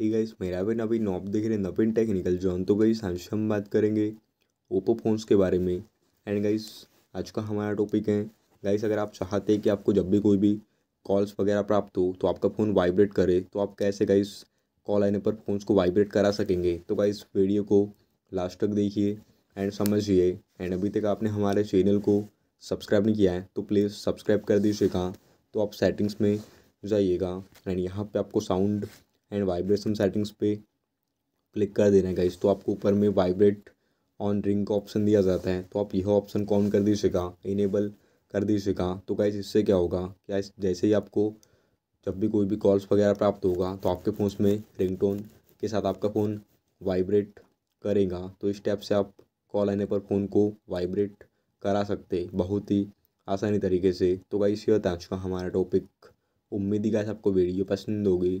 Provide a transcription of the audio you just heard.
hey guys मेरा भी नवीन knob देख रहे हैं नवीन टेक्निकल जॉन तो गाइस आज हम बात करेंगे ओप्पो फ़ोन्स के बारे में एंड गाइस आज का हमारा टॉपिक है गाइस अगर आप चाहते हैं कि आपको जब भी कोई भी कॉल्स वगैरह प्राप्त हो तो आपका फ़ोन वाइब्रेट करे तो आप कैसे गाइस कॉल आने पर फ़ोन्स को वाइब्रेट करा सकेंगे तो गाइस वीडियो को लास्ट तक देखिए एंड समझिए एंड अभी तक आपने हमारे चैनल को सब्सक्राइब नहीं किया है तो प्लीज़ सब्सक्राइब कर दीजिएगा तो आप सेटिंग्स में जाइएगा एंड यहाँ पे आपको साउंड एंड वाइब्रेशन सेटिंग्स पे क्लिक कर देना है तो आपको ऊपर में वाइब्रेट ऑन रिंग का ऑप्शन दिया जाता है तो आप यह ऑप्शन कौन कर दीजिएगा इनेबल कर दीजिएगा तो गाइज इससे क्या होगा क्या जैसे ही आपको जब भी कोई भी कॉल्स वगैरह प्राप्त होगा तो आपके फ़ोन में रिंगटोन के साथ आपका फ़ोन वाइब्रेट करेगा तो इस टाइप से आप कॉल आने पर फ़ोन को वाइब्रेट करा सकते बहुत ही आसानी तरीके से तो गाइस ये था आज का हमारा टॉपिक उम्मीद ही गाइस आपको वीडियो पसंद होगी